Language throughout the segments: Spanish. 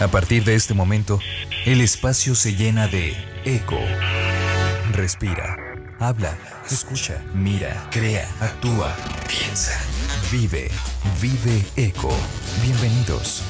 A partir de este momento, el espacio se llena de eco. Respira, habla, escucha, mira, crea, actúa, piensa. Vive, vive eco. Bienvenidos.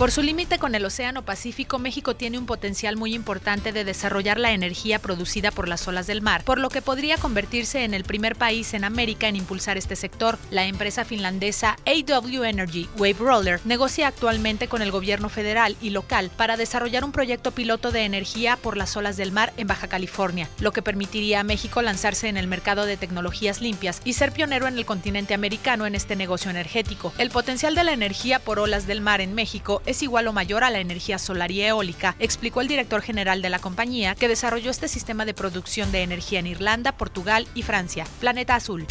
Por su límite con el Océano Pacífico, México tiene un potencial muy importante de desarrollar la energía producida por las olas del mar, por lo que podría convertirse en el primer país en América en impulsar este sector. La empresa finlandesa AW Energy Wave Roller negocia actualmente con el gobierno federal y local para desarrollar un proyecto piloto de energía por las olas del mar en Baja California, lo que permitiría a México lanzarse en el mercado de tecnologías limpias y ser pionero en el continente americano en este negocio energético. El potencial de la energía por olas del mar en México es igual o mayor a la energía solar y eólica, explicó el director general de la compañía que desarrolló este sistema de producción de energía en Irlanda, Portugal y Francia, Planeta Azul.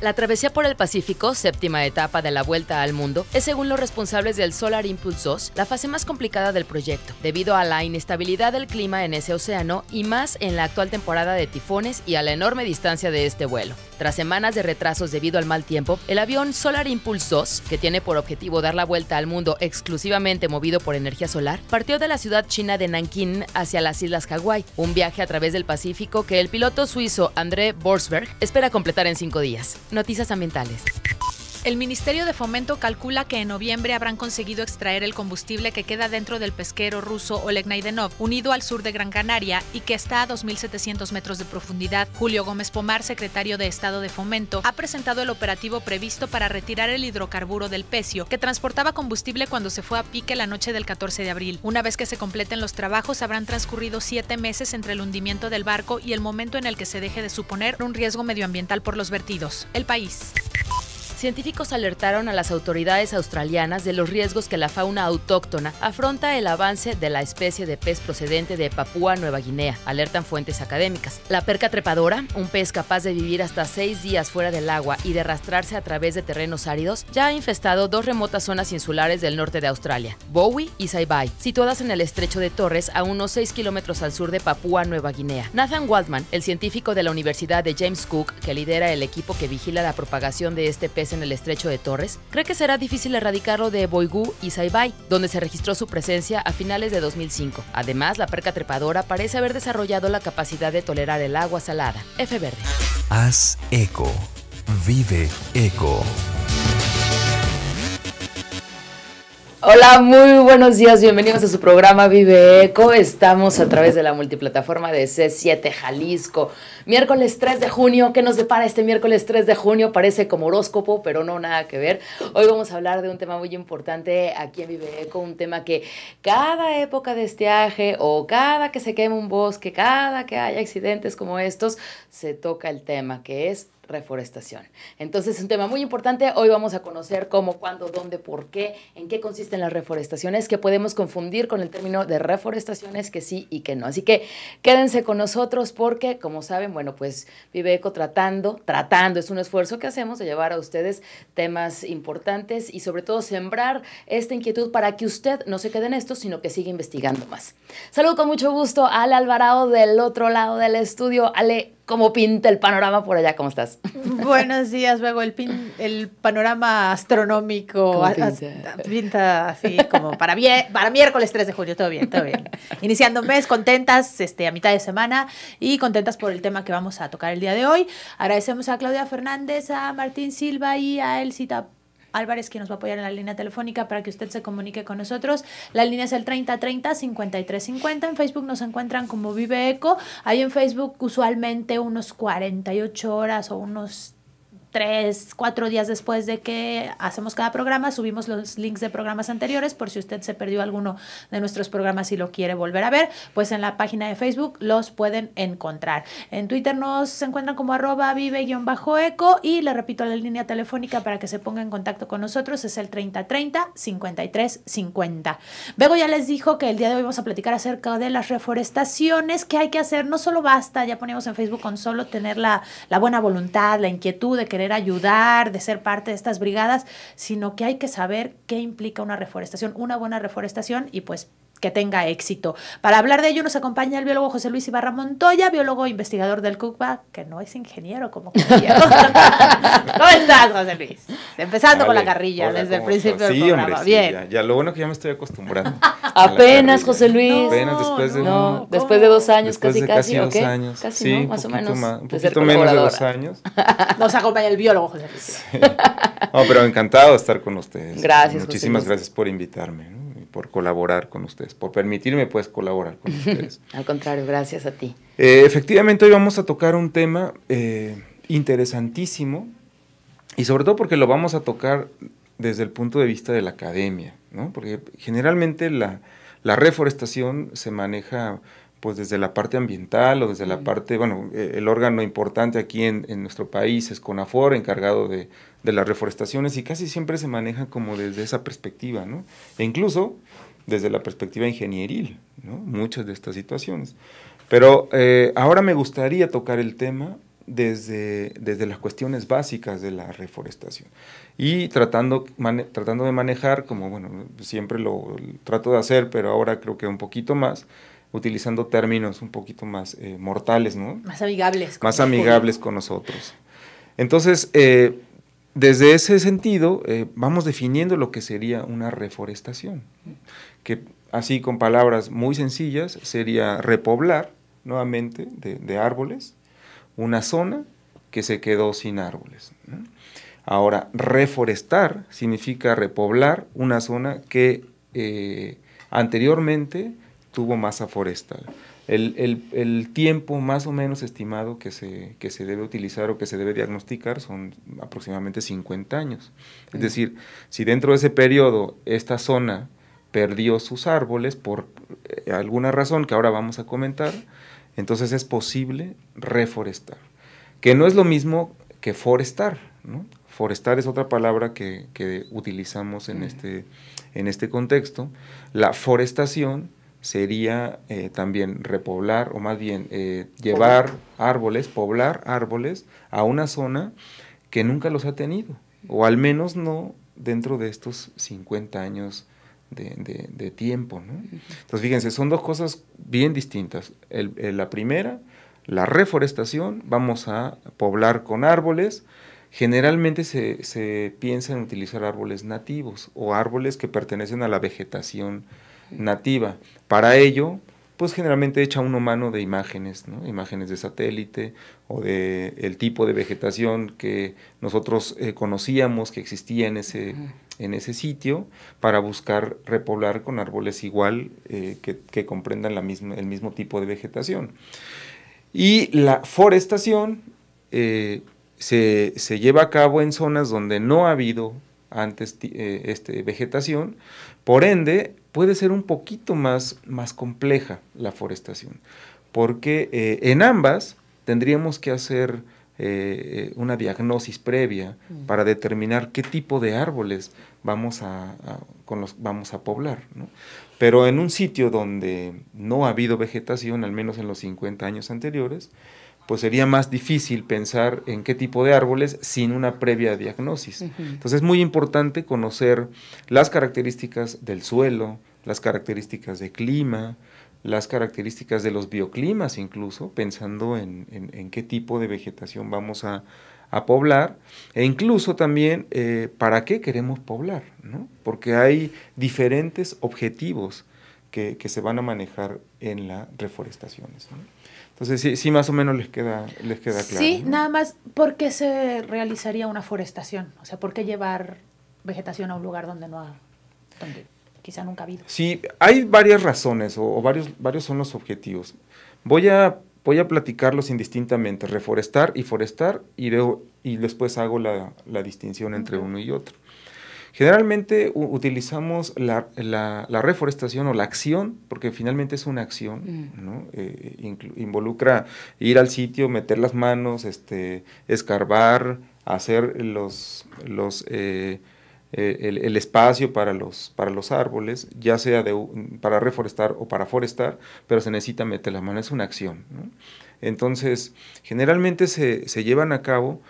La travesía por el Pacífico, séptima etapa de la Vuelta al Mundo, es según los responsables del Solar Impulse 2, la fase más complicada del proyecto, debido a la inestabilidad del clima en ese océano y más en la actual temporada de tifones y a la enorme distancia de este vuelo. Tras semanas de retrasos debido al mal tiempo, el avión Solar Impulse 2, que tiene por objetivo dar la vuelta al mundo exclusivamente movido por energía solar, partió de la ciudad china de Nankín hacia las Islas Hawái, un viaje a través del Pacífico que el piloto suizo André Borsberg espera completar en cinco días. Noticias ambientales. El Ministerio de Fomento calcula que en noviembre habrán conseguido extraer el combustible que queda dentro del pesquero ruso Oleg Naidenov, unido al sur de Gran Canaria y que está a 2.700 metros de profundidad. Julio Gómez Pomar, secretario de Estado de Fomento, ha presentado el operativo previsto para retirar el hidrocarburo del pecio, que transportaba combustible cuando se fue a pique la noche del 14 de abril. Una vez que se completen los trabajos, habrán transcurrido siete meses entre el hundimiento del barco y el momento en el que se deje de suponer un riesgo medioambiental por los vertidos. El país científicos alertaron a las autoridades australianas de los riesgos que la fauna autóctona afronta el avance de la especie de pez procedente de Papúa Nueva Guinea, alertan fuentes académicas. La perca trepadora, un pez capaz de vivir hasta seis días fuera del agua y de arrastrarse a través de terrenos áridos, ya ha infestado dos remotas zonas insulares del norte de Australia, Bowie y Saibai, situadas en el estrecho de Torres a unos 6 kilómetros al sur de Papúa Nueva Guinea. Nathan Waldman, el científico de la Universidad de James Cook, que lidera el equipo que vigila la propagación de este pez en el estrecho de Torres, cree que será difícil erradicarlo de Boigú y Saibai, donde se registró su presencia a finales de 2005. Además, la perca trepadora parece haber desarrollado la capacidad de tolerar el agua salada. F verde. Haz eco. Vive eco. Hola, muy buenos días, bienvenidos a su programa Vive Eco. Estamos a través de la multiplataforma de C7 Jalisco. Miércoles 3 de junio, ¿qué nos depara este miércoles 3 de junio? Parece como horóscopo, pero no nada que ver. Hoy vamos a hablar de un tema muy importante aquí en Vive Eco, un tema que cada época de estiaje o cada que se queme un bosque, cada que haya accidentes como estos, se toca el tema, que es reforestación. Entonces es un tema muy importante. Hoy vamos a conocer cómo, cuándo, dónde, por qué, en qué consisten las reforestaciones, que podemos confundir con el término de reforestaciones, que sí y que no. Así que quédense con nosotros porque, como saben, bueno, pues Viveco tratando, tratando, es un esfuerzo que hacemos de llevar a ustedes temas importantes y sobre todo sembrar esta inquietud para que usted no se quede en esto, sino que siga investigando más. Saludo con mucho gusto al Alvarado del otro lado del estudio. Ale, ¿cómo pinta el panorama por allá? ¿Cómo estás? Buenos días. Luego el, pin, el panorama astronómico pinta? así como para, para miércoles 3 de julio. Todo bien, todo bien. Iniciando mes, contentas este, a mitad de semana y contentas por el tema que vamos a tocar el día de hoy. Agradecemos a Claudia Fernández, a Martín Silva y a Elcita Álvarez, que nos va a apoyar en la línea telefónica para que usted se comunique con nosotros. La línea es el 3030-5350. En Facebook nos encuentran como Vive Eco. Hay en Facebook usualmente unos 48 horas o unos tres, cuatro días después de que hacemos cada programa, subimos los links de programas anteriores por si usted se perdió alguno de nuestros programas y lo quiere volver a ver, pues en la página de Facebook los pueden encontrar. En Twitter nos encuentran como arroba vive-eco y le repito la línea telefónica para que se ponga en contacto con nosotros, es el 3030-5350. Bego ya les dijo que el día de hoy vamos a platicar acerca de las reforestaciones, que hay que hacer, no solo basta, ya poníamos en Facebook con solo tener la, la buena voluntad, la inquietud de querer ayudar, de ser parte de estas brigadas, sino que hay que saber qué implica una reforestación, una buena reforestación y pues que tenga éxito. Para hablar de ello nos acompaña el biólogo José Luis Ibarra Montoya, biólogo e investigador del CUCBA, que no es ingeniero como otro. ¿Cómo estás, José Luis? Empezando con la carrilla desde el principio del programa. Hombre, sí, Bien. Ya, lo bueno que ya me estoy acostumbrando. Apenas, José Luis. Apenas después de no, después de dos años, casi, casi, casi Casi, ¿no? más o menos. Más, un poquito menos de dos años. Nos acompaña el biólogo José Luis. No, pero encantado de estar con ustedes. Gracias. Muchísimas José gracias por invitarme por colaborar con ustedes, por permitirme pues colaborar con ustedes. Al contrario, gracias a ti. Eh, efectivamente, hoy vamos a tocar un tema eh, interesantísimo y sobre todo porque lo vamos a tocar desde el punto de vista de la academia, ¿no? porque generalmente la, reforestación se maneja pues desde la parte ambiental o desde la parte, bueno, eh, el órgano importante aquí en, en nuestro país es CONAFOR, encargado de, de las reforestaciones y casi siempre se maneja como desde esa perspectiva, ¿no? E incluso desde la perspectiva ingenieril, ¿no? Muchas de estas situaciones. Pero eh, ahora me gustaría tocar el tema desde, desde las cuestiones básicas de la reforestación y tratando, de manejar, como bueno, siempre lo, trato de hacer, pero ahora creo que un poquito más, utilizando términos un poquito más eh, mortales, ¿no? Más amigables. Más amigables con nosotros. Entonces, eh, desde ese sentido, eh, vamos definiendo lo que sería una reforestación, que así con palabras muy sencillas sería repoblar nuevamente de, árboles una zona que se quedó sin árboles. Ahora, reforestar significa repoblar una zona que eh, anteriormente tuvo masa forestal el, tiempo más o menos estimado que se, se debe utilizar o que se debe diagnosticar son aproximadamente 50 años. Es decir, si dentro de ese periodo esta zona perdió sus árboles por eh, alguna razón que ahora vamos a comentar, entonces es posible reforestar. Que no es lo mismo que forestar, Forestar es otra palabra que, utilizamos en, este, en este contexto. La forestación sería eh, también repoblar, o más bien eh, llevar árboles, poblar árboles a una zona que nunca los ha tenido, o al menos no dentro de estos 50 años de, tiempo. Entonces, fíjense, son dos cosas bien distintas. Eh, la primera, la reforestación, vamos a poblar con árboles, Generalmente se, se, piensa en utilizar árboles nativos o árboles que pertenecen a la vegetación nativa. Para ello, pues generalmente echa uno mano de imágenes, imágenes de satélite o de el tipo de vegetación que nosotros eh, conocíamos que existía en ese, en ese sitio para buscar repoblar con árboles igual eh, que, comprendan la misma, el mismo tipo de vegetación. Y la forestación eh, se, lleva a cabo en zonas donde no ha habido antes este, vegetación. Por ende, puede ser un poquito más, más compleja la forestación, porque eh, en ambas tendríamos que hacer eh, una diagnosis previa mm. para determinar qué tipo de árboles vamos a, vamos a poblar. Pero en un sitio donde no ha habido vegetación, al menos en los 50 años anteriores, pues sería más difícil pensar en qué tipo de árboles sin una previa diagnosis. Entonces es muy importante conocer las características del suelo, las características de clima, las características de los bioclimas incluso, pensando en, qué tipo de vegetación vamos a, poblar e incluso también eh, para qué queremos poblar, ¿no? porque hay diferentes objetivos que, que, se van a manejar en las reforestaciones. ¿no? Entonces sí, sí más o menos les queda, les queda claro. Sí, nada más, ¿por qué se realizaría una forestación? O sea, ¿por qué llevar vegetación a un lugar donde no ha, donde quizá nunca ha habido? Sí, hay varias razones o, varios, varios son los objetivos. Voy a voy a platicarlos indistintamente, reforestar y forestar, y, y después hago la, distinción entre uno y otro. Generalmente utilizamos la, reforestación o la acción, porque finalmente es una acción, mm. eh, involucra ir al sitio, meter las manos, este, escarbar, hacer los, los eh, eh, el, espacio para los, para los árboles, ya sea para reforestar o para forestar, pero se necesita meter las manos, es una acción. Entonces, generalmente se, se, llevan a cabo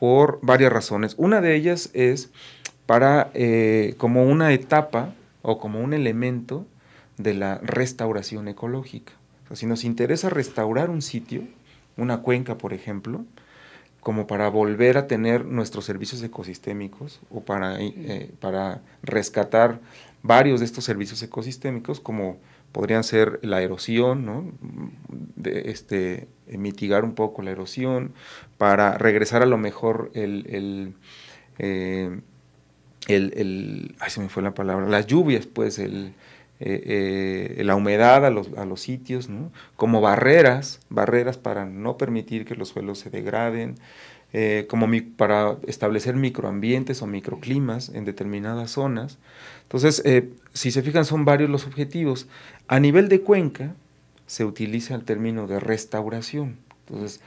por varias razones. Una de ellas es para, eh, como una etapa o como un elemento de la restauración ecológica. si nos interesa restaurar un sitio, una cuenca, por ejemplo, como para volver a tener nuestros servicios ecosistémicos o para, eh, para rescatar varios de estos servicios ecosistémicos, como podrían ser la erosión, ¿no? de, este, mitigar un poco la erosión, para regresar a lo mejor el, el eh, el, me fue la palabra, las lluvias, pues, el, eh, eh, la humedad a los, sitios, como barreras, barreras para no permitir que los suelos se degraden, eh, como para establecer microambientes o microclimas en determinadas zonas. Entonces, si se fijan, son varios los objetivos. A nivel de cuenca, se utiliza el término de restauración. Entonces,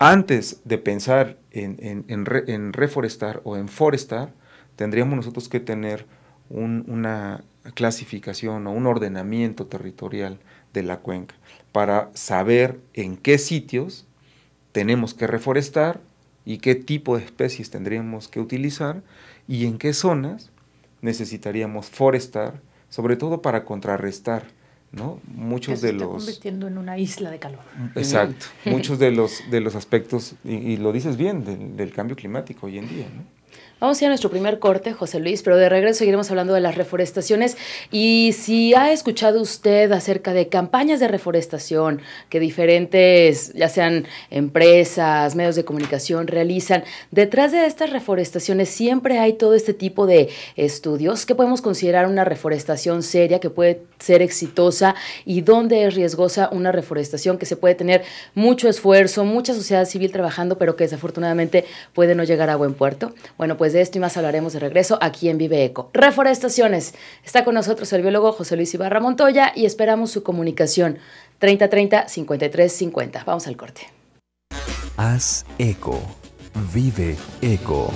antes de pensar en reforestar o en forestar, tendríamos nosotros que tener una clasificación o un ordenamiento territorial de la cuenca para saber en qué sitios tenemos que reforestar y qué tipo de especies tendríamos que utilizar y en qué zonas necesitaríamos forestar, sobre todo para contrarrestar ¿no? Muchos de está convirtiendo en una isla de calor. Mm, exacto. Muchos de los, de los aspectos, y, lo dices bien, del, cambio climático hoy en día, ¿no? Vamos a ir a nuestro primer corte, José Luis, pero de regreso iremos hablando de las reforestaciones. Y si ha escuchado usted acerca de campañas de reforestación que diferentes, ya sean empresas, medios de comunicación, realizan, detrás de estas reforestaciones siempre hay todo este tipo de estudios que podemos considerar una reforestación seria, que puede ser exitosa y dónde es riesgosa una reforestación que se puede tener mucho esfuerzo, mucha sociedad civil trabajando, pero que desafortunadamente puede no llegar a buen puerto. Bueno, pues de esto y más hablaremos de regreso aquí en Vive Eco. Reforestaciones. Está con nosotros el biólogo José Luis Ibarra Montoya y esperamos su comunicación 3030 5350. Vamos al corte. Haz eco. Vive eco.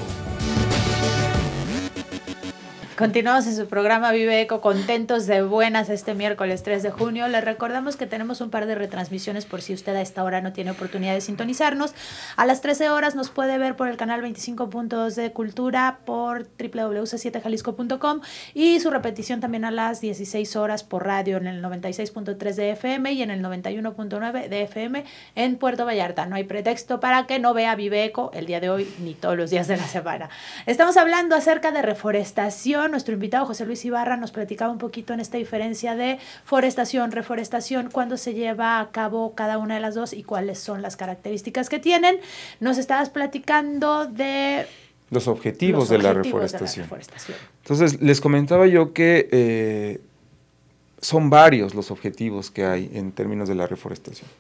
Continuamos en su programa Vive Eco, contentos de buenas este miércoles 3 de junio. Les recordamos que tenemos un par de retransmisiones por si usted a esta hora no tiene oportunidad de sintonizarnos. A las 13 horas nos puede ver por el canal 25.2 de Cultura, por www.c7jalisco.com y su repetición también a las 16 horas por radio en el 96.3 de FM y en el 91.9 de FM en Puerto Vallarta. No hay pretexto para que no vea Vive Eco el día de hoy ni todos los días de la semana. Estamos hablando acerca de reforestación nuestro invitado José Luis Ibarra nos platicaba un poquito en esta diferencia de forestación, reforestación, cuándo se lleva a cabo cada una de las dos y cuáles son las características que tienen. Nos estabas platicando de... Los objetivos, de, la reforestación. Entonces, les comentaba yo que eh, son varios los objetivos que hay en términos de la reforestación.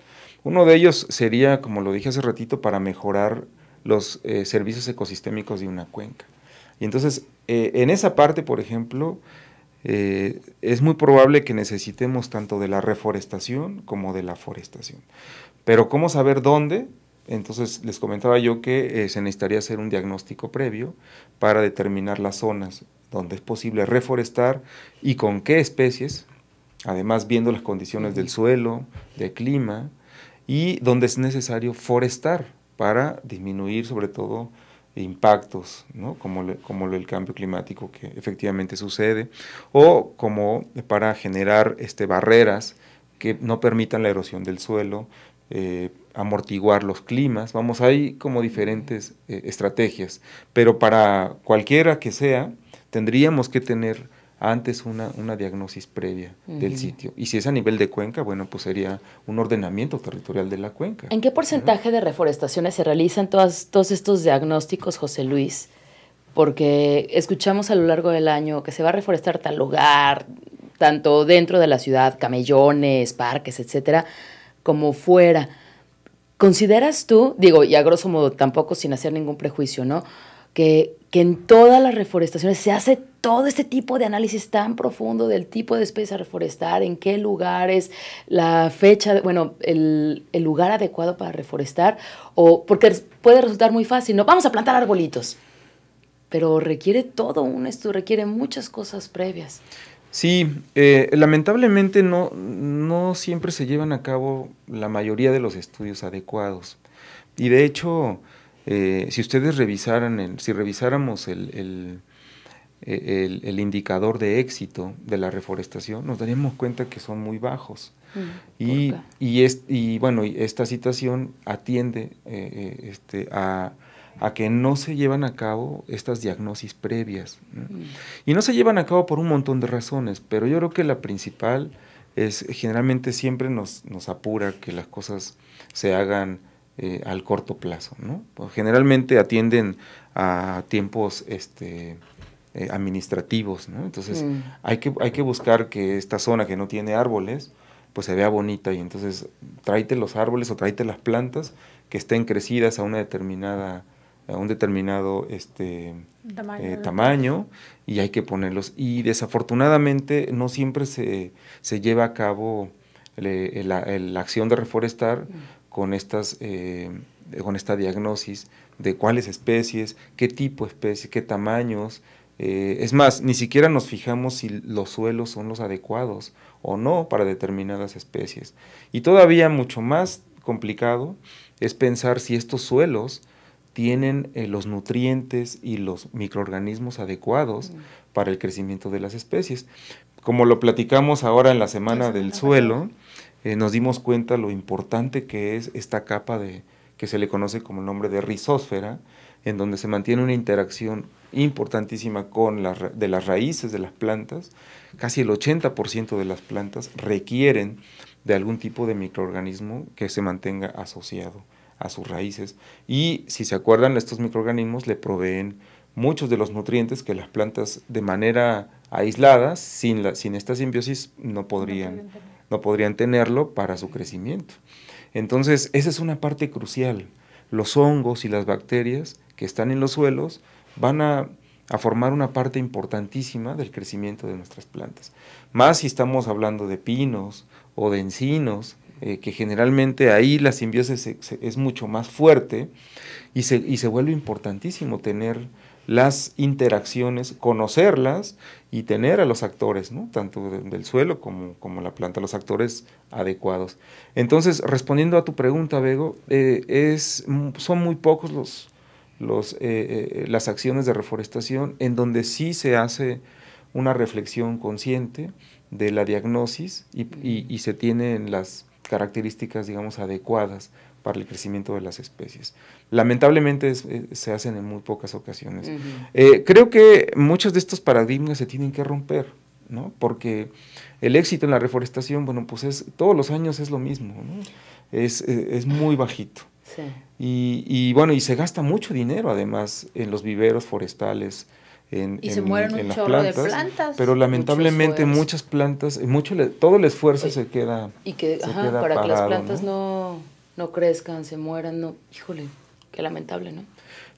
Uno de ellos sería, como lo dije hace ratito, para mejorar los eh, servicios ecosistémicos de una cuenca. Y entonces eh, en esa parte, por ejemplo, eh, es muy probable que necesitemos tanto de la reforestación como de la forestación. Pero ¿cómo saber dónde? Entonces les comentaba yo que eh, se necesitaría hacer un diagnóstico previo para determinar las zonas donde es posible reforestar y con qué especies, además viendo las condiciones del suelo, del clima, y donde es necesario forestar para disminuir sobre todo impactos, como, el cambio climático que efectivamente sucede, o como para generar este, barreras que no permitan la erosión del suelo, eh, amortiguar los climas, vamos, hay como diferentes eh, estrategias, pero para cualquiera que sea, tendríamos que tener antes una, una diagnosis previa del sitio. Y si es a nivel de cuenca, bueno, pues sería un ordenamiento territorial de la cuenca. ¿En qué porcentaje de reforestaciones se realizan todos estos diagnósticos, José Luis? Porque escuchamos a lo largo del año que se va a reforestar tal lugar, tanto dentro de la ciudad, camellones, parques, etcétera, como fuera. ¿Consideras tú, digo, y a grosso modo tampoco sin hacer ningún prejuicio, ¿no? que, en todas las reforestaciones se hace todo este tipo de análisis tan profundo del tipo de especie a reforestar, en qué lugares, la fecha, bueno, el, lugar adecuado para reforestar, o porque puede resultar muy fácil, no, vamos a plantar arbolitos, pero requiere todo un estudio, requiere muchas cosas previas. Sí, eh, lamentablemente no, no siempre se llevan a cabo la mayoría de los estudios adecuados. Y de hecho, eh, si ustedes revisaran, si revisáramos e, el, indicador de éxito de la reforestación, nos daríamos cuenta que son muy bajos. Mm, y, y, es, y, bueno, esta situación atiende eh, eh, este, a, que no se llevan a cabo estas diagnosis previas. Mm. Y no se llevan a cabo por un montón de razones, pero yo creo que la principal es generalmente siempre nos, nos apura que las cosas se hagan eh, al corto plazo. ¿no? Pues, generalmente atienden a tiempos este, eh, administrativos, ¿no? entonces hay, que, hay que buscar que esta zona que no tiene árboles, pues se vea bonita y entonces tráete los árboles o traite las plantas que estén crecidas a una determinada a un determinado este eh, tamaño, y hay que ponerlos y desafortunadamente no siempre se, se lleva a cabo la acción de reforestar mm con, estas, eh, con esta diagnosis de cuáles especies, qué tipo de especies, qué tamaños. Eh, es más, ni siquiera nos fijamos si los suelos son los adecuados o no para determinadas especies. Y todavía mucho más complicado es pensar si estos suelos tienen eh, los nutrientes y los microorganismos adecuados para el crecimiento de las especies. Como lo platicamos ahora en la semana del suelo, eh, nos dimos cuenta lo importante que es esta capa de, que se le conoce como el nombre de rizósfera, en donde se mantiene una interacción importantísima con de las raíces de las plantas. Casi el 80% de las plantas requieren de algún tipo de microorganismo que se mantenga asociado a sus raíces. Y si se acuerdan, estos microorganismos le proveen muchos de los nutrientes que las plantas de manera aislada, sin, sin esta simbiosis, no podrían no podrían tenerlo para su crecimiento. Entonces, esa es una parte crucial. Los hongos y las bacterias que están en los suelos van a, formar una parte importantísima del crecimiento de nuestras plantas. Más si estamos hablando de pinos o de encinos, eh, que generalmente ahí la simbiosis es, mucho más fuerte y se, y se vuelve importantísimo tener las interacciones, conocerlas y tener a los actores, ¿no? tanto del suelo como, como la planta, los actores adecuados. Entonces, respondiendo a tu pregunta, Bego, eh, es, mm, son muy pocos los, los, eh, eh, las acciones de reforestación en donde sí se hace una reflexión consciente de la diagnosis y, y se tienen las características, digamos, adecuadas para el crecimiento de las especies. Lamentablemente eh, se hacen en muy pocas ocasiones. Eh, creo que muchos de estos paradigmas se tienen que romper, ¿no? Porque el éxito en la reforestación, bueno, pues es, todos los años es lo mismo, ¿no? es, eh, es, muy bajito. Sí. Y, bueno, y se gasta mucho dinero además en los viveros forestales, en, y en, se un chorro plantas, de plantas. Pero lamentablemente muchas plantas, mucho todo el esfuerzo se queda. Y que, ajá, para que las plantas ¿no? no no crezcan, se mueran, no, híjole, qué lamentable, ¿no?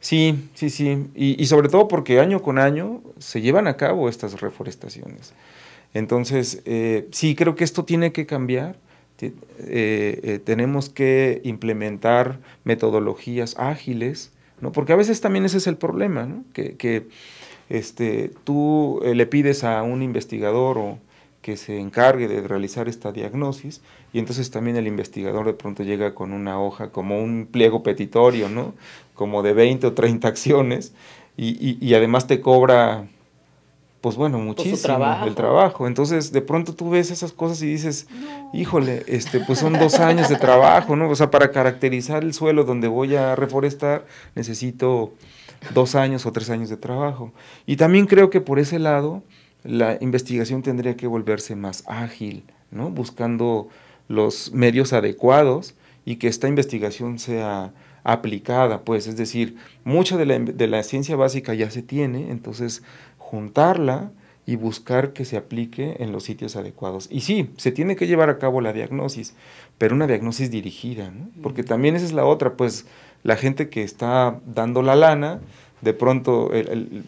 Sí, sí, sí, y, sobre todo porque año con año se llevan a cabo estas reforestaciones. Entonces, eh, sí, creo que esto tiene que cambiar. Eh, eh, tenemos que implementar metodologías ágiles, ¿no? Porque a veces también ese es el problema, ¿no? Que, este, tú le pides a un investigador o que se encargue de realizar esta diagnosis y entonces también el investigador de pronto llega con una hoja, como un pliego petitorio, ¿no? Como de 20 o 30 acciones y, además te cobra, pues bueno, muchísimo el trabajo. Entonces de pronto tú ves esas cosas y dices, híjole, este, pues son dos años de trabajo, ¿no? O sea, para caracterizar el suelo donde voy a reforestar necesito dos años o tres años de trabajo. Y también creo que por ese lado la investigación tendría que volverse más ágil, ¿no? Buscando los medios adecuados y que esta investigación sea aplicada, pues, es decir, mucha de la, de la ciencia básica ya se tiene, entonces juntarla y buscar que se aplique en los sitios adecuados. Y sí, se tiene que llevar a cabo la diagnosis, pero una diagnosis dirigida, porque también esa es la otra, pues la gente que está dando la lana, de pronto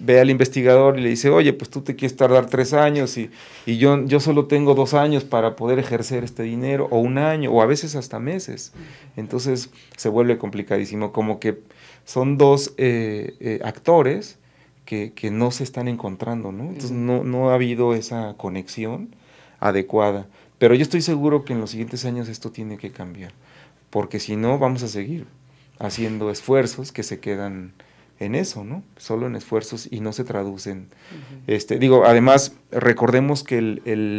ve al investigador y le dice, oye, pues tú te quieres tardar tres años y, yo, yo, solo tengo dos años para poder ejercer este dinero, o un año, o a veces hasta meses. Entonces se vuelve complicadísimo, como que son dos eh, eh, actores que, no se están encontrando, ¿no? Entonces no, no ha habido esa conexión adecuada. Pero yo estoy seguro que en los siguientes años esto tiene que cambiar, porque si no vamos a seguir haciendo esfuerzos que se quedan en eso, ¿no? Solo en esfuerzos y no se traducen. este, digo, además, recordemos que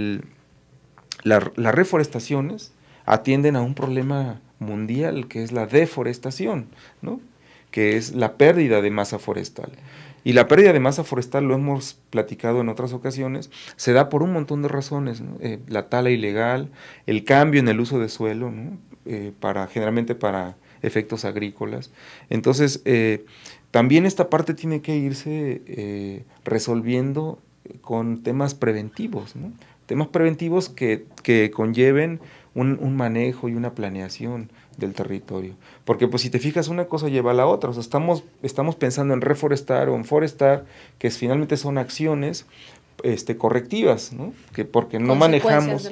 la, las reforestaciones atienden a un problema mundial que es la deforestación, ¿no? Que es la pérdida de masa forestal. Y la pérdida de masa forestal, lo hemos platicado en otras ocasiones, se da por un montón de razones. Eh, la tala ilegal, el cambio en el uso de suelo, eh, para, generalmente para efectos agrícolas. Entonces, eh, también esta parte tiene que irse eh, resolviendo eh, con temas preventivos, temas preventivos que, conlleven un, manejo y una planeación del territorio. Porque pues si te fijas una cosa lleva a la otra, estamos, estamos pensando en reforestar o en forestar, que finalmente son acciones este, correctivas, Que porque no manejamos,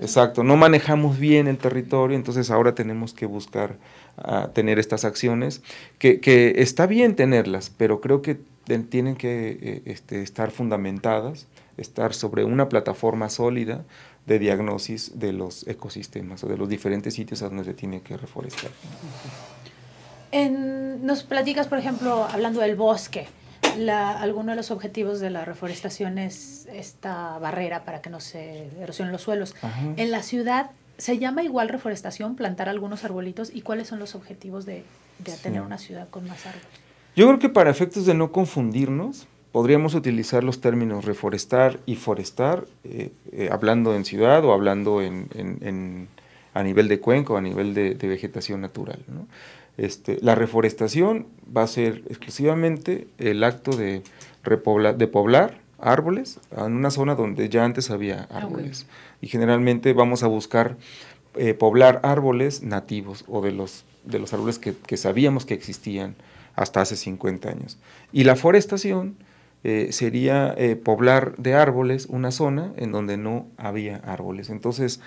exacto, no manejamos bien el territorio, entonces ahora tenemos que buscar a tener estas acciones, que, está bien tenerlas, pero creo que tienen que eh, este, estar fundamentadas, estar sobre una plataforma sólida de diagnosis de los ecosistemas o de los diferentes sitios a donde se tiene que reforestar. En, nos platicas, por ejemplo, hablando del bosque, alguno de los objetivos de la reforestación es esta barrera para que no se erosionen los suelos. En la ciudad, se llama igual reforestación, plantar algunos arbolitos y cuáles son los objetivos de, tener una ciudad con más árboles. Yo creo que para efectos de no confundirnos, podríamos utilizar los términos reforestar y forestar, eh, eh, hablando en ciudad o hablando en, a nivel de cuenca o a nivel de, vegetación natural. Este, la reforestación va a ser exclusivamente el acto de, repoblar poblar árboles en una zona donde ya antes había ah, árboles y generalmente vamos a buscar eh, poblar árboles nativos o de los, de los árboles que, sabíamos que existían hasta hace 50 años. Y la forestación eh, sería eh, poblar de árboles una zona en donde no había árboles. Entonces,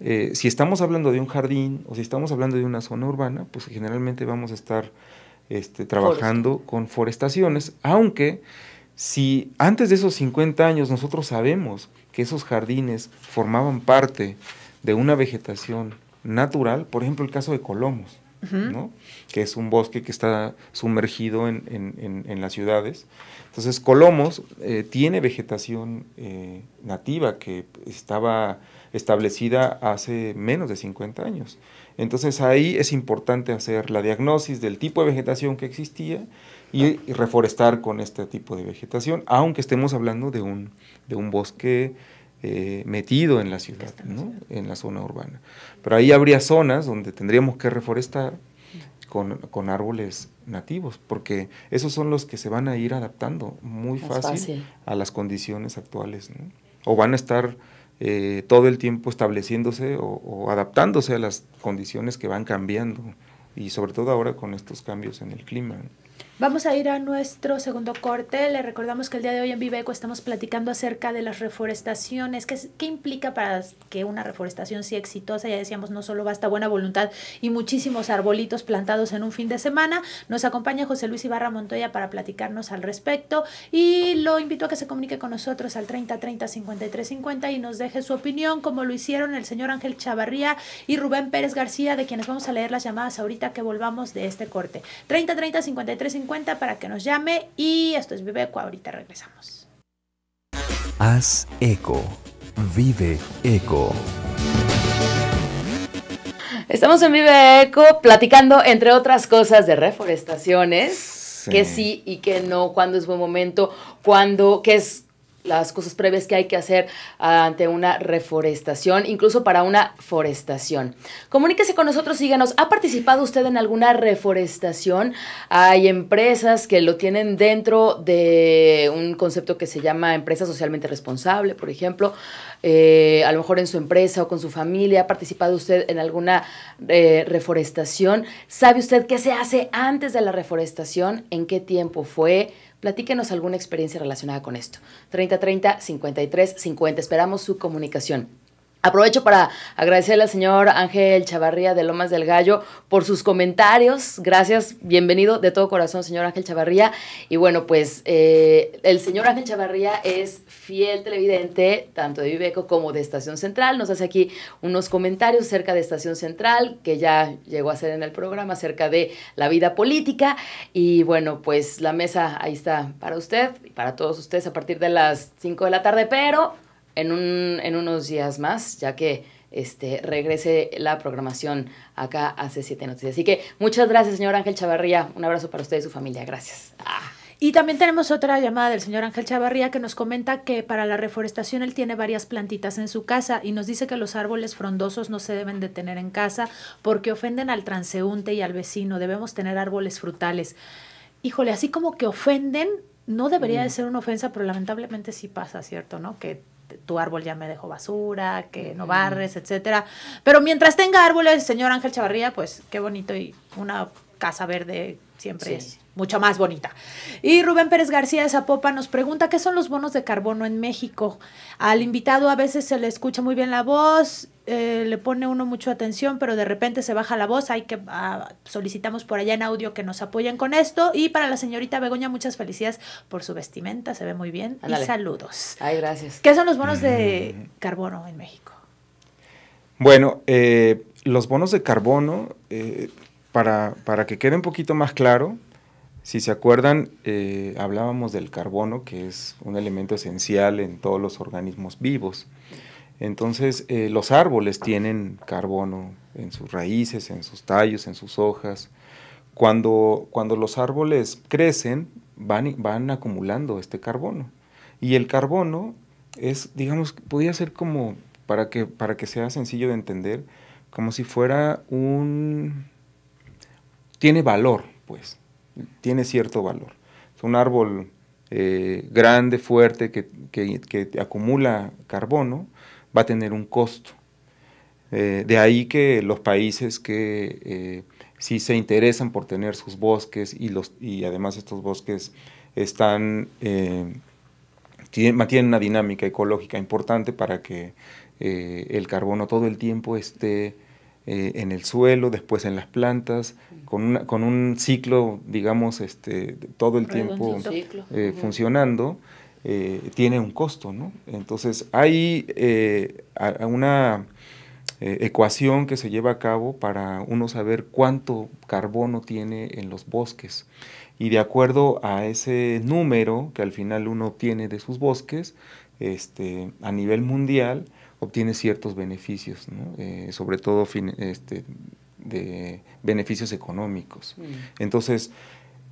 si estamos hablando de un jardín o si estamos hablando de una zona urbana, pues generalmente vamos a estar este, trabajando con forestaciones, aunque si antes de esos 50 años nosotros sabemos que esos jardines formaban parte de una vegetación natural, por ejemplo el caso de Colomos, ¿no? que es un bosque que está sumergido en, en, en, en las ciudades, entonces Colomos eh, tiene vegetación eh, nativa que estaba establecida hace menos de 50 años. Entonces ahí es importante hacer la diagnosis del tipo de vegetación que existía y, reforestar con este tipo de vegetación, aunque estemos hablando de un, de un bosque eh, metido en la ciudad, en la zona urbana. Pero ahí habría zonas donde tendríamos que reforestar con, con, árboles nativos, porque esos son los que se van a ir adaptando muy fácil, a las condiciones actuales, o van a estar eh, todo el tiempo estableciéndose o, adaptándose a las condiciones que van cambiando, y sobre todo ahora con estos cambios en el clima. Vamos a ir a nuestro segundo corte. Le recordamos que el día de hoy en Viveco estamos platicando acerca de las reforestaciones. ¿Qué, qué implica para que una reforestación sea exitosa? Ya decíamos, no solo basta buena voluntad y muchísimos arbolitos plantados en un fin de semana. Nos acompaña José Luis Ibarra Montoya para platicarnos al respecto y lo invito a que se comunique con nosotros al 30 30 53 y nos deje su opinión, como lo hicieron el señor Ángel Chavarría y Rubén Pérez García, de quienes vamos a leer las llamadas ahorita que volvamos de este corte. 30 30 53 para que nos llame y esto es Vive Eco, ahorita regresamos. Haz eco, vive eco. Estamos en Vive Eco platicando, entre otras cosas, de reforestaciones. Que sí y que no, cuando es buen momento, cuando que es las cosas previas que hay que hacer ante una reforestación, incluso para una forestación. Comuníquese con nosotros, síganos. ¿Ha participado usted en alguna reforestación? Hay empresas que lo tienen dentro de un concepto que se llama empresa socialmente responsable, por ejemplo. Eh, a lo mejor en su empresa o con su familia, ¿ha participado usted en alguna eh, reforestación? ¿Sabe usted qué se hace antes de la reforestación? ¿En qué tiempo fue? Platíquenos alguna experiencia relacionada con esto. 3030 53 50. Esperamos su comunicación. Aprovecho para agradecerle al señor Ángel Chavarría de Lomas del Gallo por sus comentarios. Gracias, bienvenido de todo corazón, señor Ángel Chavarría. Y bueno, pues eh, el señor Ángel Chavarría es fiel televidente tanto de Viveco como de Estación Central. Nos hace aquí unos comentarios cerca de Estación Central, que ya llegó a ser en el programa, acerca de la vida política. Y bueno, pues la mesa ahí está para usted y para todos ustedes a partir de las 5 de la tarde, pero en, un, en unos días más, ya que este, regrese la programación acá hace siete 7 Noticias. Así que muchas gracias, señor Ángel Chavarría. Un abrazo para usted y su familia. Gracias. Ah. Y también tenemos otra llamada del señor Ángel Chavarría que nos comenta que para la reforestación él tiene varias plantitas en su casa y nos dice que los árboles frondosos no se deben de tener en casa porque ofenden al transeúnte y al vecino. Debemos tener árboles frutales. Híjole, así como que ofenden, no debería mm. de ser una ofensa, pero lamentablemente sí pasa, ¿cierto? ¿No? Que tu árbol ya me dejó basura, que no barres, etcétera. Pero mientras tenga árboles, señor Ángel Chavarría, pues qué bonito y una casa verde siempre es mucho más bonita. Y Rubén Pérez García de Zapopa nos pregunta qué son los bonos de carbono en México. Al invitado a veces se le escucha muy bien la voz eh, le pone uno mucho atención, pero de repente se baja la voz, hay que ah, solicitamos por allá en audio que nos apoyen con esto. Y para la señorita Begoña, muchas felicidades por su vestimenta, se ve muy bien. Y saludos. Ay, gracias. ¿Qué son los bonos de mm. carbono en México? Bueno, eh, los bonos de carbono, eh, para, para, que quede un poquito más claro, si se acuerdan, hablábamos del carbono, que es un elemento esencial en todos los organismos vivos. Entonces, eh, los árboles tienen carbono en sus raíces, en sus tallos, en sus hojas. Cuando, los árboles crecen, van, van acumulando este carbono. Y el carbono es, digamos, podría ser como, para que, para que sea sencillo de entender, como si fuera un... tiene valor, pues, tiene cierto valor. Es un árbol eh, grande, fuerte, que acumula carbono, va a tener un costo. Eh, de ahí que los países que eh, sí se interesan por tener sus bosques y, los, y además estos bosques están, eh, mantienen una dinámica ecológica importante para que el carbono todo el tiempo esté en el suelo, después en las plantas, con, un ciclo, digamos, este, todo el tiempo funcionando. Eh, tiene un costo, ¿no? Entonces hay eh, una eh, ecuación que se lleva a cabo para uno saber cuánto carbono tiene en los bosques. Y de acuerdo a ese número que al final uno obtiene de sus bosques, este, a nivel mundial obtiene ciertos beneficios, ¿no? sobre todo este, de beneficios económicos. Mm. Entonces,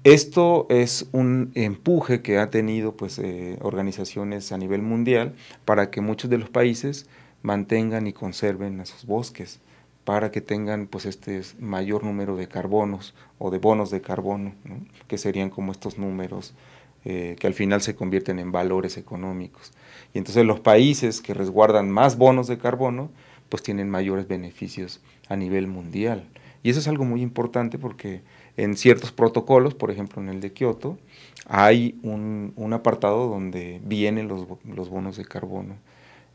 esto es un empuje que ha tenido pues, eh, organizaciones a nivel mundial para que muchos de los países mantengan y conserven a sus bosques para que tengan pues este mayor número de carbonos o de bonos de carbono, que serían como estos números eh, que al final se convierten en valores económicos. Y entonces los países que resguardan más bonos de carbono pues tienen mayores beneficios a nivel mundial. Y eso es algo muy importante porque en ciertos protocolos, por ejemplo en el de Kioto, hay un, apartado donde vienen los, bonos de carbono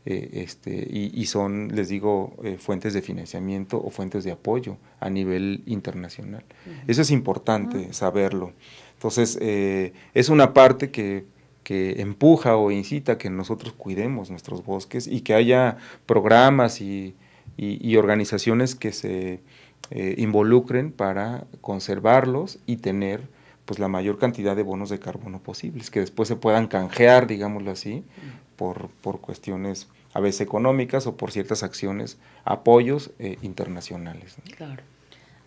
eh, este, y, son, les digo, eh, fuentes de financiamiento o fuentes de apoyo a nivel internacional. Eso es importante saberlo. Entonces, eh, es una parte que, empuja o incita que nosotros cuidemos nuestros bosques y que haya programas y organizaciones que se eh, involucren para conservarlos y tener pues la mayor cantidad de bonos de carbono posibles, que después se puedan canjear, digámoslo así, por, cuestiones a veces económicas o por ciertas acciones, apoyos eh, internacionales.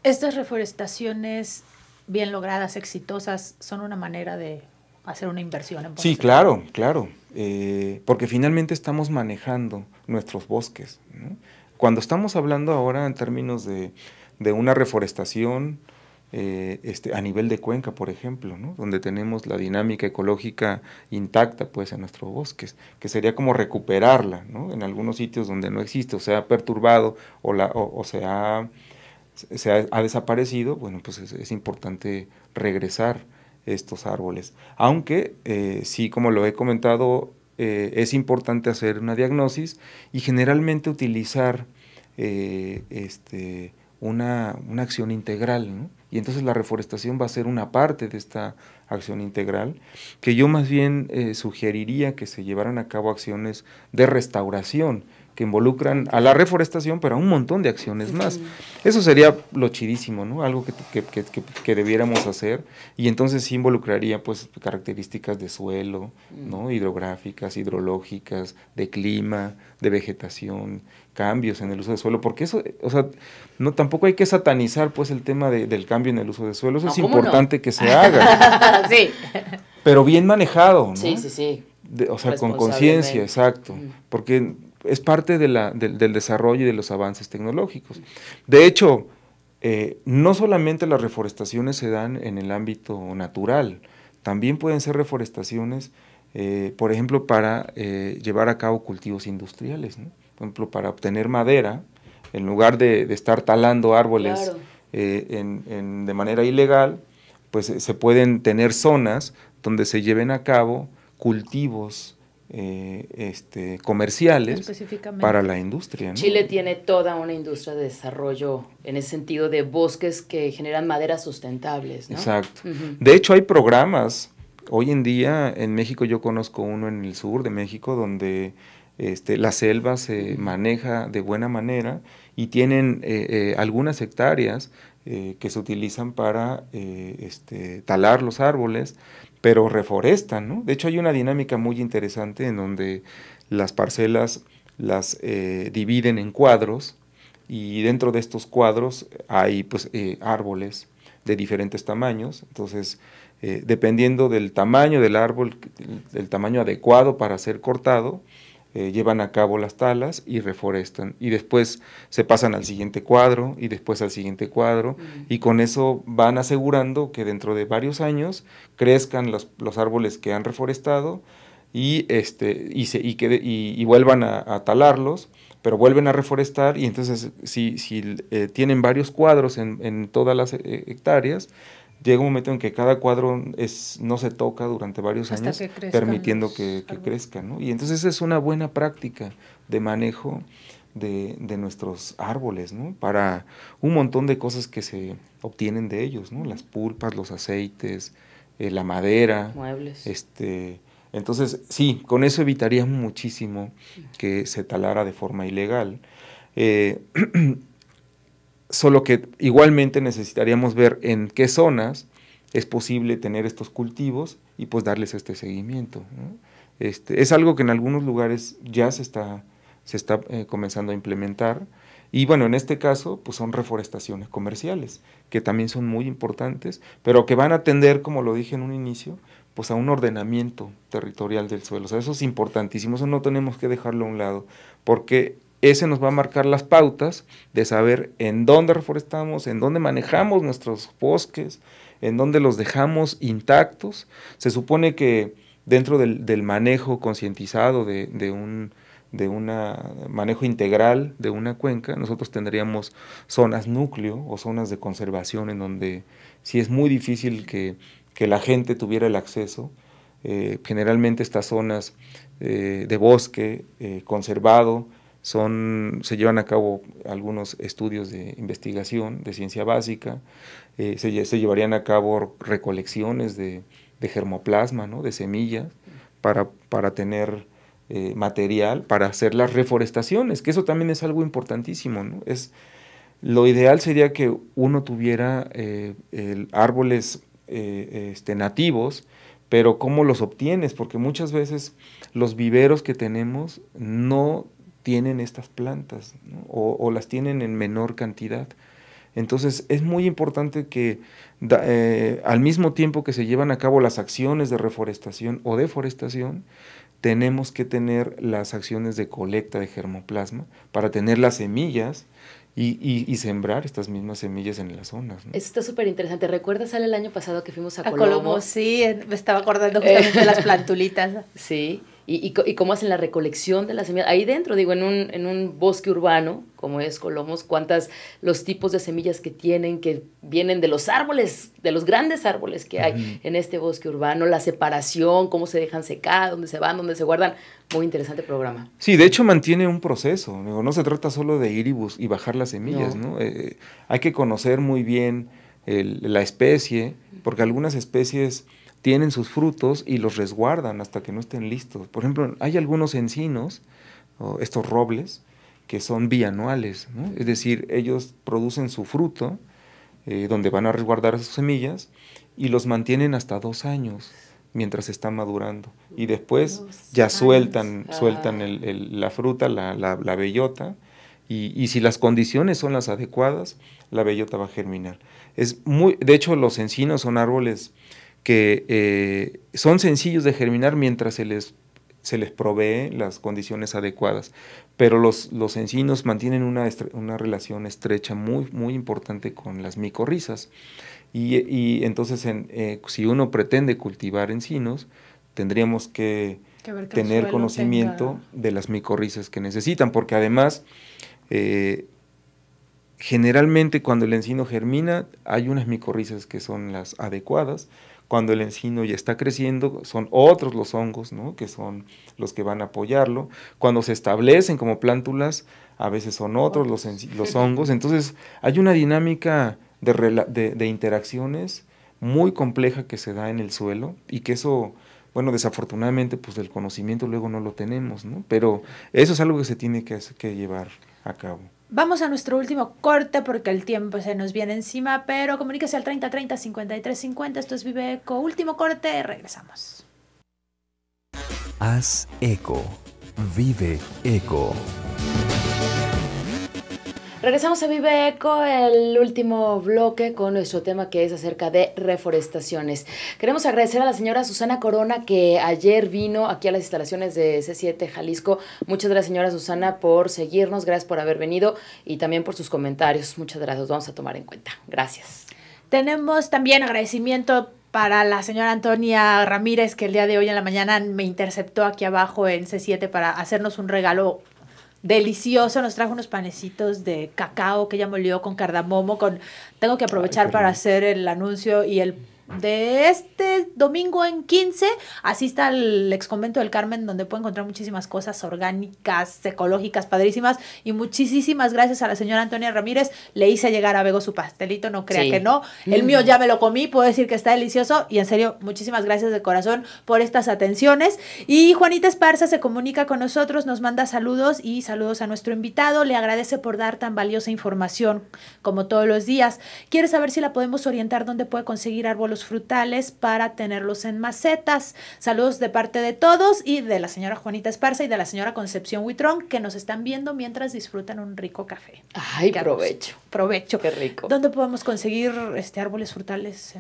Estas reforestaciones bien logradas, exitosas, son una manera de hacer una inversión en Sí, claro, claro, eh, porque finalmente estamos manejando nuestros bosques. Cuando estamos hablando ahora en términos de de una reforestación eh, este, a nivel de cuenca, por ejemplo, donde tenemos la dinámica ecológica intacta pues, en nuestros bosques, que sería como recuperarla ¿no? en algunos sitios donde no existe, o sea, ha perturbado o, la, o, se, ha, desaparecido, bueno, pues es, importante regresar estos árboles. Aunque eh, sí, como lo he comentado, eh, es importante hacer una diagnosis y generalmente utilizar este, una, una acción integral. Y entonces la reforestación va a ser una parte de esta acción integral, que yo más bien eh, sugeriría que se llevaran a cabo acciones de restauración, que involucran a la reforestación, pero a un montón de acciones más. Eso sería lo chidísimo, ¿no? Algo que, que, debiéramos hacer y entonces sí involucraría pues características de suelo, ¿no? Mm. Hidrográficas, hidrológicas, de clima, de vegetación, cambios en el uso de suelo, porque eso, eh, o sea, no tampoco hay que satanizar pues el tema del cambio en el uso de suelo, eso es importante que se haga. sí. Pero bien manejado, ¿no? Sí, sí, sí. o sea, con conciencia, exacto. Mm. Porque es parte del desarrollo y de los avances tecnológicos. De hecho, eh, no solamente las reforestaciones se dan en el ámbito natural, también pueden ser reforestaciones, eh, por ejemplo, para eh, llevar a cabo cultivos industriales, por ejemplo, para obtener madera, en lugar de, estar talando árboles de manera ilegal, pues se pueden tener zonas donde se lleven a cabo cultivos eh, este, comerciales para la industria. Chile tiene toda una industria de desarrollo en ese sentido de bosques que generan maderas sustentables. Exacto. De hecho, hay programas. Hoy en día en México yo conozco uno en el sur de México donde este, la selva se maneja de buena manera y tienen eh, eh, algunas hectáreas que se utilizan para este, talar los árboles pero reforestan, ¿no? De hecho, hay una dinámica muy interesante en donde las parcelas las eh, dividen en cuadros y dentro de estos cuadros hay pues, eh, árboles de diferentes tamaños, entonces eh, dependiendo del tamaño del árbol, del tamaño adecuado para ser cortado, eh, llevan a cabo las talas y reforestan. Y después se pasan al siguiente cuadro y después al siguiente cuadro. Y con eso van asegurando que dentro de varios años crezcan los, árboles que han reforestado y, este, y, se, y, que, y, vuelvan a, talarlos, pero vuelven a reforestar y entonces si, si eh, tienen varios cuadros en, en todas las eh, hectáreas, llega un momento en que cada cuadro es, no se toca durante varios años, permitiendo que, crezca. Y entonces es una buena práctica de manejo de, nuestros árboles, ¿no? para un montón de cosas que se obtienen de ellos, ¿no? las pulpas, los aceites, eh, la madera. Muebles. Este, entonces, sí, con eso evitaríamos muchísimo que se talara de forma ilegal. Eh, solo que igualmente necesitaríamos ver en qué zonas es posible tener estos cultivos y pues darles este seguimiento. Este, es algo que en algunos lugares ya se está, se está eh, comenzando a implementar. Y bueno, en este caso, pues son reforestaciones comerciales, que también son muy importantes, pero que van a atender, como lo dije en un inicio, pues a un ordenamiento territorial del suelo. O sea, eso es importantísimo, eso no tenemos que dejarlo a un lado, porque ese nos va a marcar las pautas de saber en dónde reforestamos, en dónde manejamos nuestros bosques, en dónde los dejamos intactos. Se supone que dentro del, manejo concientizado de, un manejo integral de una cuenca, nosotros tendríamos zonas núcleo o zonas de conservación en donde si es muy difícil que, la gente tuviera el acceso, eh, generalmente estas zonas eh, de bosque eh, conservado, son, se llevan a cabo algunos estudios de investigación de ciencia básica, eh, se, llevarían a cabo recolecciones de, germoplasma, ¿no? de semillas, para, tener eh, material para hacer las reforestaciones, que eso también es algo importantísimo. Es, lo ideal sería que uno tuviera eh, árboles este, nativos, pero ¿cómo los obtienes? Porque muchas veces los viveros que tenemos no tienen estas plantas o, las tienen en menor cantidad. Entonces es muy importante que eh, al mismo tiempo que se llevan a cabo las acciones de reforestación o deforestación, tenemos que tener las acciones de colecta de germoplasma para tener las semillas y, sembrar estas mismas semillas en las zonas. Eso Está súper interesante. ¿Recuerdas, el año pasado que fuimos a, a Colombo? Sí, me estaba acordando eh, justamente de las plantulitas. Sí, y, y, cómo hacen la recolección de las semillas. Ahí dentro, digo, en un, bosque urbano, como es Colomos, cuántas los tipos de semillas que tienen, que vienen de los árboles, de los grandes árboles que hay en este bosque urbano, la separación, cómo se dejan secar, dónde se van, dónde se guardan. Muy interesante programa. Sí, de hecho mantiene un proceso. No se trata solo de ir y, bajar las semillas, ¿no? Eh, eh, hay que conocer muy bien la especie, porque algunas especies tienen sus frutos y los resguardan hasta que no estén listos. Por ejemplo, hay algunos encinos, estos robles, que son bianuales, es decir, ellos producen su fruto, eh, donde van a resguardar sus semillas, y los mantienen hasta dos años mientras están madurando. Y después ya sueltan, ah. sueltan la fruta, la, bellota, y, si las condiciones son las adecuadas, la bellota va a germinar. Es muy, de hecho, los encinos son árboles que eh, son sencillos de germinar mientras se les, provee las condiciones adecuadas. Pero los, los encinos mantienen una, relación estrecha muy, muy importante con las micorrizas. Y, entonces, eh, si uno pretende cultivar encinos, tendríamos que, tener conocimiento de las micorrizas que necesitan, porque además, eh, generalmente cuando el encino germina, hay unas micorrizas que son las adecuadas cuando el encino ya está creciendo, son otros los hongos, que son los que van a apoyarlo. Cuando se establecen como plántulas, a veces son otros los, los hongos. Entonces hay una dinámica de, interacciones muy compleja que se da en el suelo y que eso bueno, desafortunadamente, pues el conocimiento luego no lo tenemos, ¿no? Pero eso es algo que se tiene que llevar a cabo. Vamos a nuestro último corte porque el tiempo se nos viene encima, pero comuníquese al 3030 5350. Esto es Vive Eco. Último corte, regresamos. Haz Eco. Vive Eco. Regresamos a Vive Eco, el último bloque con nuestro tema que es acerca de reforestaciones. Queremos agradecer a la señora Susana Corona que ayer vino aquí a las instalaciones de C7 Jalisco. Muchas gracias señora Susana por seguirnos, gracias por haber venido y también por sus comentarios. Muchas gracias, los vamos a tomar en cuenta. Gracias. Tenemos también agradecimiento para la señora Antonia Ramírez, que el día de hoy en la mañana me interceptó aquí abajo en C7 para hacernos un regalo delicioso, nos trajo unos panecitos de cacao que ella molió con cardamomo, con tengo que aprovechar para hacer el anuncio y el de este domingo en 15 está el ex convento del Carmen donde puede encontrar muchísimas cosas orgánicas, ecológicas, padrísimas y muchísimas gracias a la señora Antonia Ramírez. Le hice llegar a Bego su pastelito, no crea que no. El mm. mío ya me lo comí, puedo decir que está delicioso y en serio, muchísimas gracias de corazón por estas atenciones. Y Juanita Esparza se comunica con nosotros, nos manda saludos y saludos a nuestro invitado. Le agradece por dar tan valiosa información como todos los días. Quiere saber si la podemos orientar dónde puede conseguir árboles frutales para tenerlos en macetas. Saludos de parte de todos y de la señora Juanita Esparza y de la señora Concepción Huitrón que nos están viendo mientras disfrutan un rico café. Ay, pues, provecho. Provecho. Qué rico. ¿Dónde podemos conseguir este árboles frutales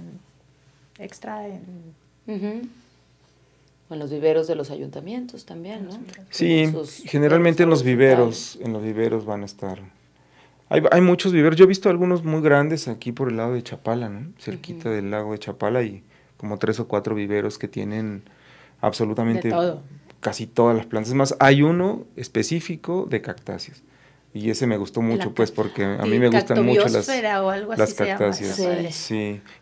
extra en En los viveros de los ayuntamientos también, ¿no? Sí, generalmente en los viveros, en los viveros van a estar hay, muchos viveros. Yo he visto algunos muy grandes aquí por el lado de Chapala, Cerquita del lago de Chapala y como tres o cuatro viveros que tienen absolutamente casi todas las plantas. más, hay uno específico de cactáceas. Y ese me gustó mucho, pues, porque a mí me gustan mucho las, cactáceas.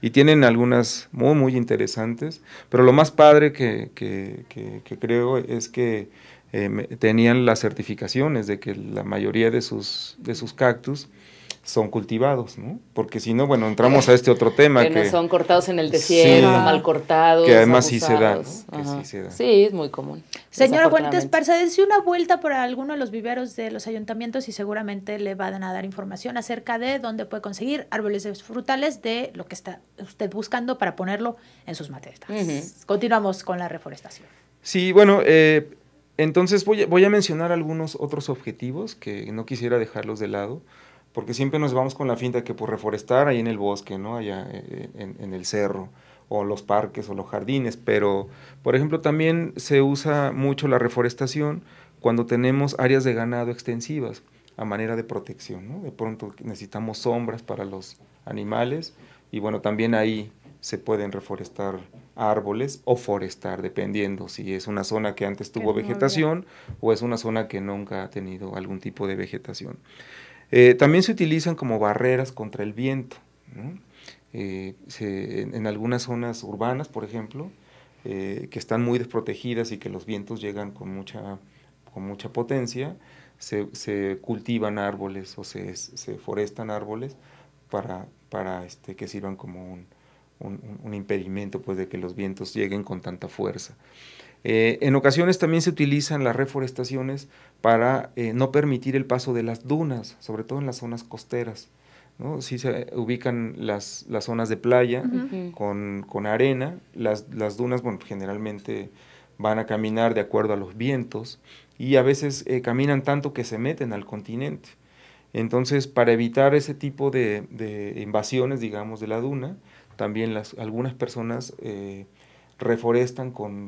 Y tienen algunas muy, muy interesantes. Pero lo más padre que creo es que eh, tenían las certificaciones de que la mayoría de sus, de sus cactus son cultivados, ¿no? Porque si no, bueno, entramos a este otro tema. Que, son cortados en el desierto, mal cortados. Que además sí se, dan sí es muy común. Señora Fuentes Parza, dése una vuelta por alguno de los viveros de los ayuntamientos y seguramente le van a dar información acerca de dónde puede conseguir árboles frutales de lo que está usted buscando para ponerlo en sus materias Continuamos con la reforestación. Sí, bueno, eh, entonces voy a, mencionar algunos otros objetivos que no quisiera dejarlos de lado, porque siempre nos vamos con la finta que por reforestar ahí en el bosque, ¿no? allá eh, eh, en, el cerro, o los parques o los jardines, pero por ejemplo también se usa mucho la reforestación cuando tenemos áreas de ganado extensivas a manera de protección. De pronto necesitamos sombras para los animales y bueno, también ahí se pueden reforestar árboles o forestar, dependiendo si es una zona que antes tuvo vegetación o es una zona que nunca ha tenido algún tipo de vegetación. Eh, también se utilizan como barreras contra el viento. Eh, en, algunas zonas urbanas, por ejemplo, eh, que están muy desprotegidas y que los vientos llegan con mucha, con mucha potencia, se, cultivan árboles o se, se forestan árboles para, para este, que sirvan como un, un, impedimento pues, de que los vientos lleguen con tanta fuerza. Eh, en ocasiones también se utilizan las reforestaciones para eh, no permitir el paso de las dunas, sobre todo en las zonas costeras. si se ubican las, zonas de playa con, arena, las, dunas bueno, generalmente van a caminar de acuerdo a los vientos y a veces eh, caminan tanto que se meten al continente. Entonces, para evitar ese tipo de invasiones, digamos, de la duna, también las, algunas personas eh, reforestan con,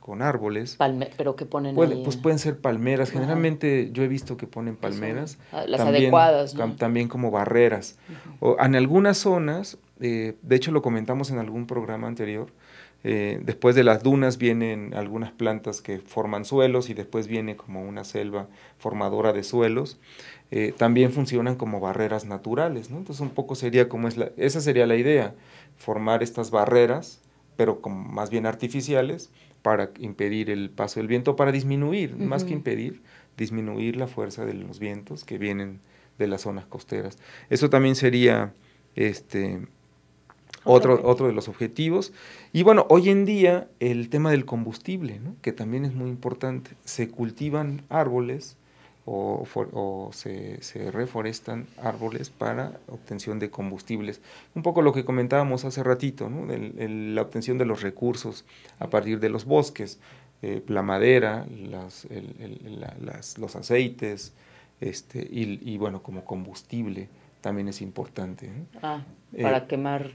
con, árboles. pero qué ponen Pues pueden ser palmeras. Generalmente yo he visto que ponen palmeras. Ah, las adecuadas. También como barreras. O, en algunas zonas, eh, de hecho lo comentamos en algún programa anterior, eh, después de las dunas vienen algunas plantas que forman suelos y después viene como una selva formadora de suelos. Eh, también funcionan como barreras naturales, Entonces un poco sería como es esa sería la idea, formar estas barreras, pero como más bien artificiales, para impedir el paso del viento, para disminuir, más que impedir, disminuir la fuerza de los vientos que vienen de las zonas costeras. Eso también sería este otro, de los objetivos. Y bueno, hoy en día el tema del combustible, que también es muy importante. Se cultivan árboles o, se, reforestan árboles para obtención de combustibles. Un poco lo que comentábamos hace ratito, ¿no? la obtención de los recursos a partir de los bosques, eh, la madera, los aceites este, y, bueno, como combustible también es importante. ¿eh? Ah, para eh, quemar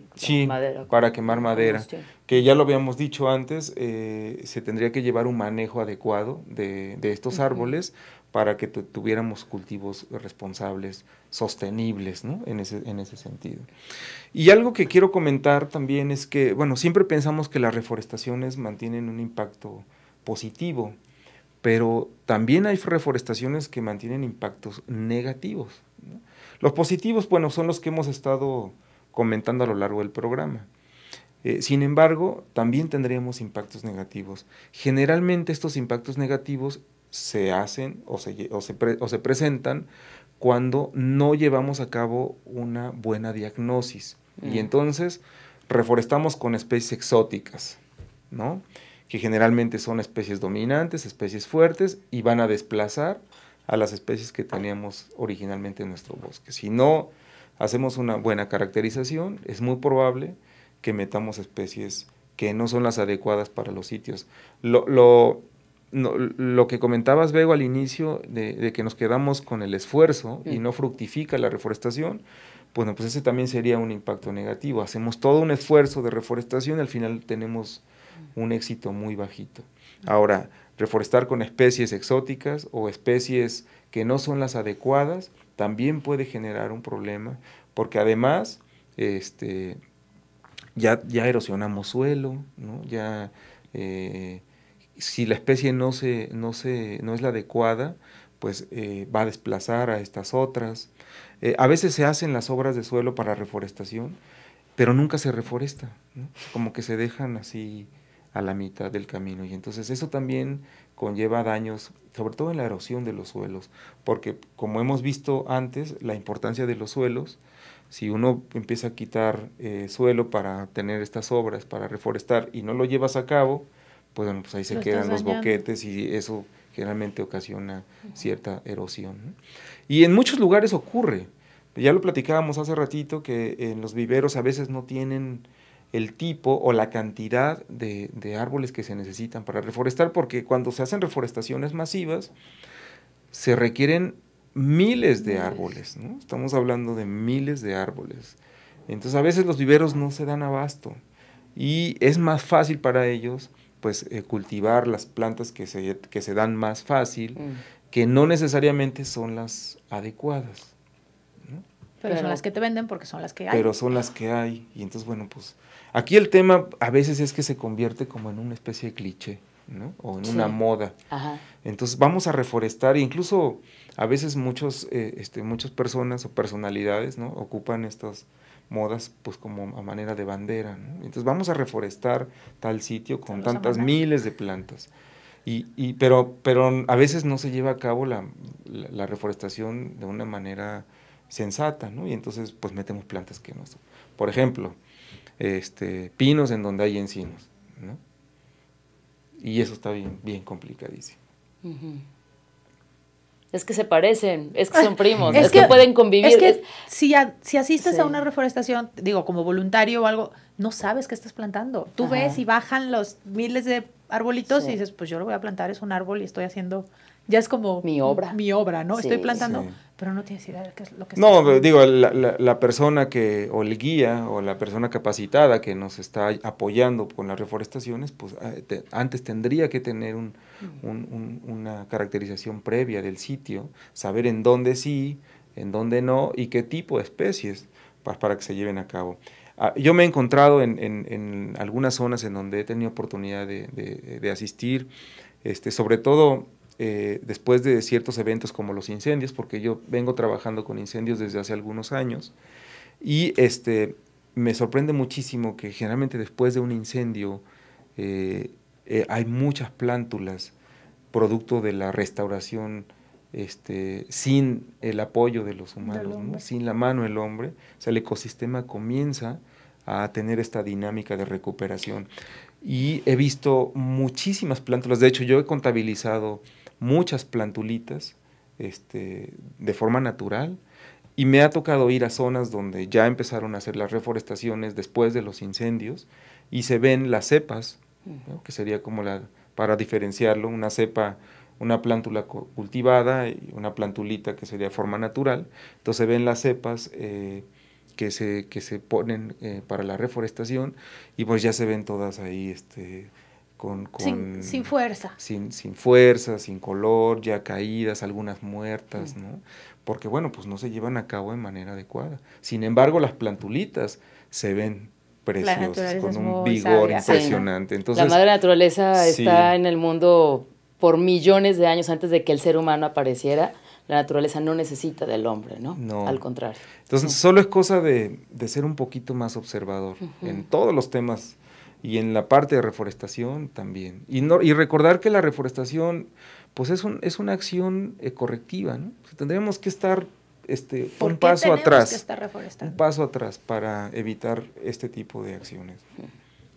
madera. Para quemar madera. Que ya lo habíamos dicho antes, eh, se tendría que llevar un manejo adecuado de, estos árboles para que tuviéramos cultivos responsables, sostenibles, ¿no? En ese, en ese sentido. Y algo que quiero comentar también es que, bueno, siempre pensamos que las reforestaciones mantienen un impacto positivo, pero también hay reforestaciones que mantienen impactos negativos. ¿no? Los positivos, bueno, son los que hemos estado comentando a lo largo del programa. Eh, sin embargo, también tendríamos impactos negativos. Generalmente estos impactos negativos se hacen o se, presentan cuando no llevamos a cabo una buena diagnosis. Y mm. entonces reforestamos con especies exóticas, ¿no? que generalmente son especies dominantes, especies fuertes, y van a desplazar a las especies que teníamos originalmente en nuestro bosque. Si no hacemos una buena caracterización, es muy probable que metamos especies que no son las adecuadas para los sitios. Lo, lo, que comentabas, Bego, al inicio, de, de, que nos quedamos con el esfuerzo y mm. no fructifica la reforestación, bueno, pues ese también sería un impacto negativo. Hacemos todo un esfuerzo de reforestación y al final tenemos un éxito muy bajito. Ahora, Reforestar con especies exóticas o especies que no son las adecuadas también puede generar un problema, porque además este, ya, ya erosionamos suelo, ya eh, si la especie no, se, no, se, no es la adecuada, pues eh, va a desplazar a estas otras. Eh, a veces se hacen las obras de suelo para reforestación, pero nunca se reforesta, como que se dejan así a la mitad del camino. Y entonces eso también conlleva daños, sobre todo en la erosión de los suelos, porque como hemos visto antes, la importancia de los suelos, si uno empieza a quitar eh, suelo para tener estas obras, para reforestar, y no lo llevas a cabo, pues, pues ahí se quedan los boquetes y eso generalmente ocasiona cierta erosión. Y en muchos lugares ocurre. Ya lo platicábamos hace ratito que en los viveros a veces no tienen el tipo o la cantidad de, árboles que se necesitan para reforestar, porque cuando se hacen reforestaciones masivas, se requieren miles de árboles, ¿no? Estamos hablando de miles de árboles. Entonces a veces los viveros no se dan abasto y es más fácil para ellos pues eh, cultivar las plantas que se, dan más fácil, mm. que no necesariamente son las adecuadas. Pero, Pero, son las que te venden porque son las que hay. Pero son las que hay. Y entonces, bueno, pues Aquí el tema a veces es que se convierte como en una especie de cliché, ¿no? O en una moda. Entonces vamos a reforestar, e incluso a veces muchos, eh, este, muchas personas o personalidades, ¿no? Ocupan estas modas pues como a manera de bandera, ¿no? Entonces vamos a reforestar tal sitio con tantas miles de plantas. pero, pero a veces no se lleva a cabo la, reforestación de una manera sensata, ¿no? Y entonces pues metemos plantas que no son. Por ejemplo, este, pinos en donde hay encinos. ¿no? Y eso está bien, bien complicadísimo. Es que se parecen, es que son primos, es, que, pueden convivir. Es que si, si, asistes a una reforestación, digo, como voluntario o algo, no sabes qué estás plantando. Tú ves y bajan los miles de arbolitos y dices, pues yo lo voy a plantar, es un árbol y estoy haciendo ya es como mi obra, mi obra ¿no? Estoy plantando, pero no tienes idea de qué es lo que No, digo, la, la, persona que, o el guía, o la persona capacitada que nos está apoyando con las reforestaciones, pues ah, antes tendría que tener mm. un, un, una caracterización previa del sitio, saber en dónde sí, en dónde no, y qué tipo de especies para, que se lleven a cabo. Ah, yo me he encontrado en, algunas zonas en donde he tenido oportunidad de, asistir, este, sobre todo eh, después de ciertos eventos como los incendios, porque yo vengo trabajando con incendios desde hace algunos años, y este, me sorprende muchísimo que generalmente después de un incendio eh, eh, hay muchas plántulas producto de la restauración este, sin el apoyo de los humanos, sin la mano del hombre, o sea, el ecosistema comienza a tener esta dinámica de recuperación. Y he visto muchísimas plántulas, de hecho yo he contabilizado muchas plantulitas este, de forma natural. Y me ha tocado ir a zonas donde ya empezaron a hacer las reforestaciones después de los incendios y se ven las cepas, mm. que sería como la, para diferenciarlo, una cepa, una plántula cultivada y una plantulita que sería forma natural. Entonces se ven las cepas eh, que, se, que se ponen eh, para la reforestación y pues ya se ven todas ahí este, sin, fuerza. Sin, sin fuerza, sin color, ya caídas, algunas muertas, mm. ¿no? Porque bueno, pues no se llevan a cabo de manera adecuada. Sin embargo, las plantulitas se ven preciosas, con un vigor impresionante. Entonces, la madre naturaleza está en el mundo por millones de años antes de que el ser humano apareciera. La naturaleza no necesita del hombre, ¿no? No. Al contrario. Entonces, solo es cosa de, ser un poquito más observador en todos los temas y en la parte de reforestación también. Y, no, y recordar que la reforestación pues es, un, es una acción eh, correctiva, ¿no? que estar este, un paso atrás. Un paso atrás para evitar este tipo de acciones.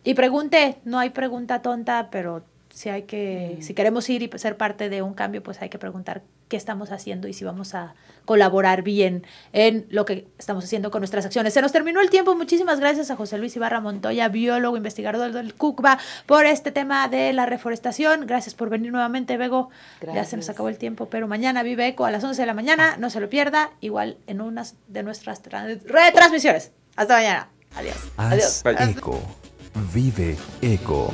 Y pregunte, no hay pregunta tonta, pero si hay que, si queremos ir y ser parte de un cambio, pues hay que preguntar qué estamos haciendo y si vamos a colaborar bien en lo que estamos haciendo con nuestras acciones. Se nos terminó el tiempo. Muchísimas gracias a José Luis Ibarra Montoya, biólogo, investigador del CUCBA, por este tema de la reforestación. Gracias por venir nuevamente, Bego. Ya se nos acabó el tiempo, pero mañana vive ECO a las 11 de la mañana. No se lo pierda. Igual en una de nuestras retransmisiones. Hasta mañana. Adiós. Adiós. Eco. Vive ECO.